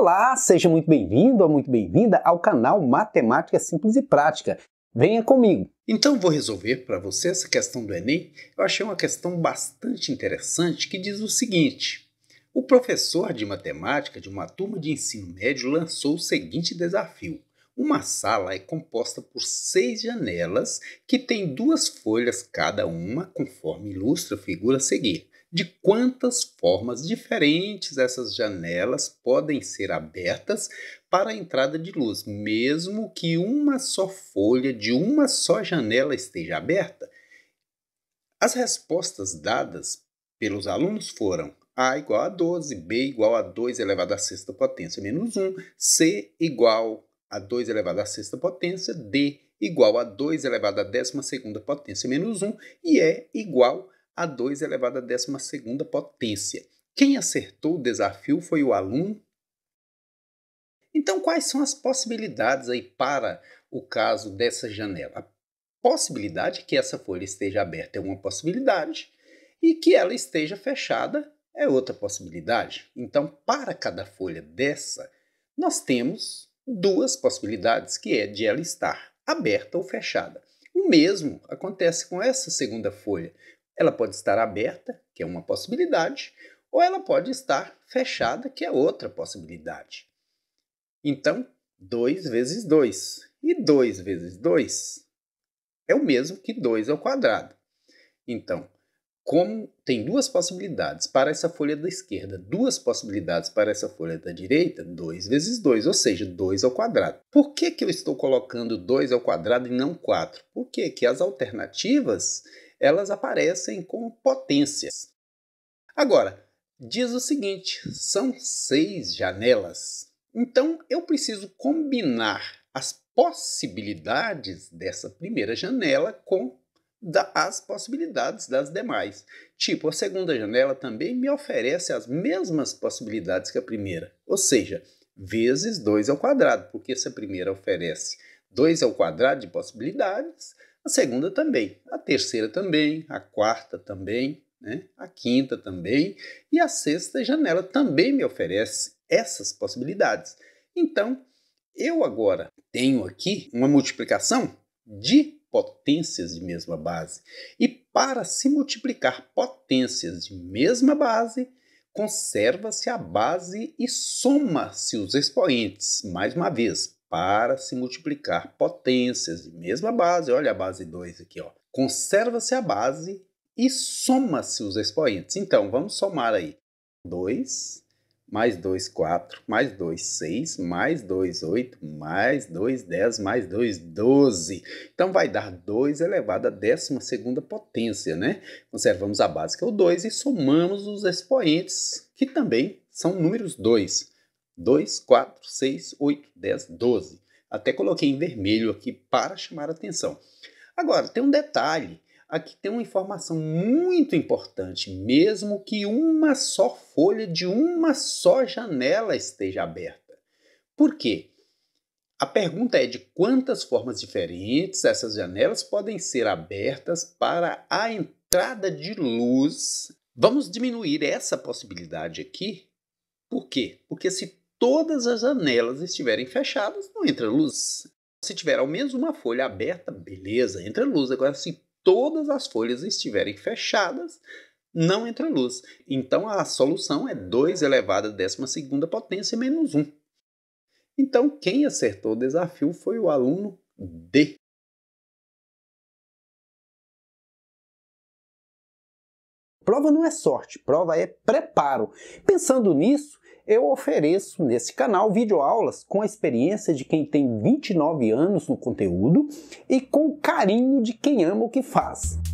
Olá, seja muito bem-vindo ou muito bem-vinda ao canal Matemática Simples e Prática. Venha comigo. Então vou resolver para você essa questão do Enem. Eu achei uma questão bastante interessante que diz o seguinte: O professor de matemática de uma turma de ensino médio lançou o seguinte desafio. Uma sala é composta por seis janelas que têm duas folhas cada uma, conforme ilustra a figura a seguir de quantas formas diferentes essas janelas podem ser abertas para a entrada de luz, mesmo que uma só folha de uma só janela esteja aberta. As respostas dadas pelos alunos foram A igual a 12, B igual a 2 elevado à sexta potência menos 1, C igual a 2 elevado à sexta potência, D igual a 2 elevado à décima segunda potência menos 1 e E igual a a 2 elevado à 12 potência. Quem acertou o desafio foi o aluno. Então, quais são as possibilidades aí para o caso dessa janela? A possibilidade é que essa folha esteja aberta é uma possibilidade e que ela esteja fechada é outra possibilidade. Então, para cada folha dessa, nós temos duas possibilidades, que é de ela estar aberta ou fechada. O mesmo acontece com essa segunda folha, ela pode estar aberta, que é uma possibilidade, ou ela pode estar fechada, que é outra possibilidade. Então, 2 vezes 2. E 2 vezes 2 é o mesmo que 2 ao quadrado. Então, como tem duas possibilidades para essa folha da esquerda, duas possibilidades para essa folha da direita, 2 vezes 2, ou seja, 2 ao quadrado. Por que, que eu estou colocando 2 ao quadrado e não 4? Por que as alternativas elas aparecem com potências. Agora, diz o seguinte: são seis janelas. Então eu preciso combinar as possibilidades dessa primeira janela com da, as possibilidades das demais. Tipo, a segunda janela também me oferece as mesmas possibilidades que a primeira, ou seja, vezes 2 ao quadrado, porque se a primeira oferece 2 ao quadrado de possibilidades, a segunda também, a terceira também, a quarta também, né? a quinta também, e a sexta janela também me oferece essas possibilidades. Então, eu agora tenho aqui uma multiplicação de potências de mesma base. E para se multiplicar potências de mesma base, conserva-se a base e soma-se os expoentes, mais uma vez, para se multiplicar potências de mesma base. Olha a base 2 aqui, Conserva-se a base e soma-se os expoentes. Então, vamos somar aí. 2 mais 2, 4, mais 2, 6, mais 2, 8, mais 2, 10, mais 2, 12. Então, vai dar 2 elevado à 12 potência, né? Conservamos a base, que é o 2, e somamos os expoentes, que também são números 2. 2, 4, 6, 8, 10, 12. Até coloquei em vermelho aqui para chamar atenção. Agora, tem um detalhe. Aqui tem uma informação muito importante, mesmo que uma só folha de uma só janela esteja aberta. Por quê? A pergunta é de quantas formas diferentes essas janelas podem ser abertas para a entrada de luz. Vamos diminuir essa possibilidade aqui. Por quê? Porque se todas as janelas estiverem fechadas, não entra luz. Se tiver ao menos uma folha aberta, beleza, entra luz. Agora, se todas as folhas estiverem fechadas, não entra luz. Então, a solução é 2 elevado a 12 potência menos 1. Então, quem acertou o desafio foi o aluno D. Prova não é sorte, prova é preparo. Pensando nisso, eu ofereço nesse canal videoaulas com a experiência de quem tem 29 anos no conteúdo e com carinho de quem ama o que faz.